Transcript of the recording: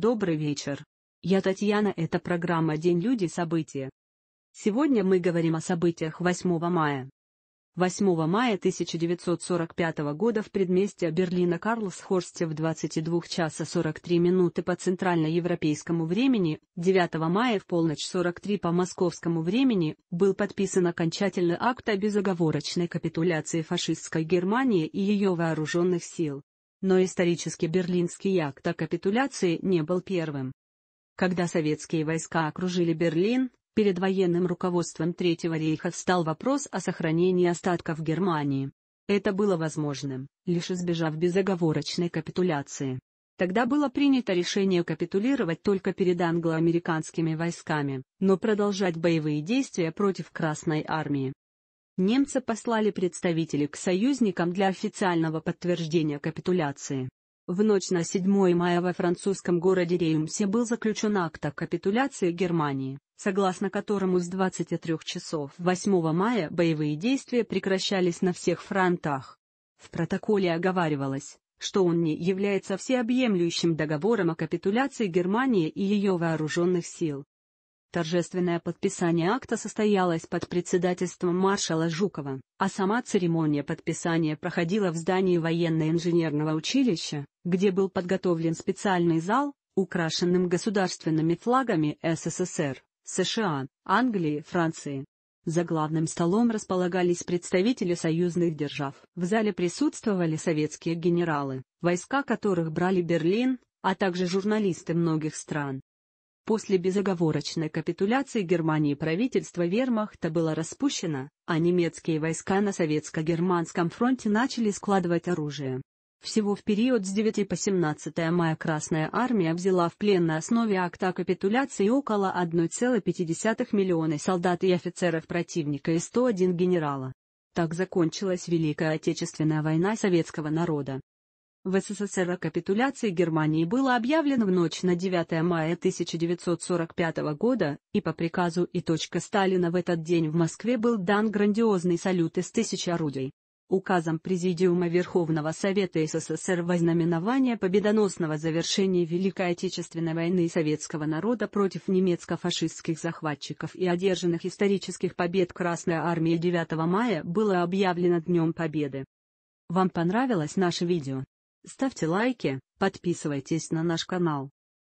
Добрый вечер. Я Татьяна, это программа «День люди. События». Сегодня мы говорим о событиях 8 мая. 8 мая 1945 года в предместе Берлина Карлсхорсте в 22 часа 43 минуты по центральноевропейскому времени, 9 мая в полночь 43 по московскому времени, был подписан окончательный акт о безоговорочной капитуляции фашистской Германии и ее вооруженных сил. Но исторически Берлинский акт о капитуляции не был первым. Когда советские войска окружили Берлин, перед военным руководством Третьего рейха встал вопрос о сохранении остатков Германии. Это было возможным, лишь избежав безоговорочной капитуляции. Тогда было принято решение капитулировать только перед англо-американскими войсками, но продолжать боевые действия против Красной армии немцы послали представителей к союзникам для официального подтверждения капитуляции. В ночь на 7 мая во французском городе Реймсе был заключен акт о капитуляции Германии, согласно которому с 23 часов 8 мая боевые действия прекращались на всех фронтах. В протоколе оговаривалось, что он не является всеобъемлющим договором о капитуляции Германии и ее вооруженных сил, Торжественное подписание акта состоялось под председательством маршала Жукова, а сама церемония подписания проходила в здании военно-инженерного училища, где был подготовлен специальный зал, украшенным государственными флагами СССР, США, Англии, Франции. За главным столом располагались представители союзных держав. В зале присутствовали советские генералы, войска которых брали Берлин, а также журналисты многих стран. После безоговорочной капитуляции Германии правительство вермахта было распущено, а немецкие войска на советско-германском фронте начали складывать оружие. Всего в период с 9 по 17 мая Красная Армия взяла в плен на основе акта капитуляции около 1,5 миллиона солдат и офицеров противника и 101 генерала. Так закончилась Великая Отечественная война советского народа. В СССР о капитуляции Германии было объявлено в ночь на 9 мая 1945 года, и по приказу и точка Сталина в этот день в Москве был дан грандиозный салют из тысяч орудий. Указом Президиума Верховного Совета СССР во победоносного завершения Великой Отечественной войны советского народа против немецко-фашистских захватчиков и одержанных исторических побед Красной Армии 9 мая было объявлено Днем Победы. Вам понравилось наше видео? Ставьте лайки, подписывайтесь на наш канал.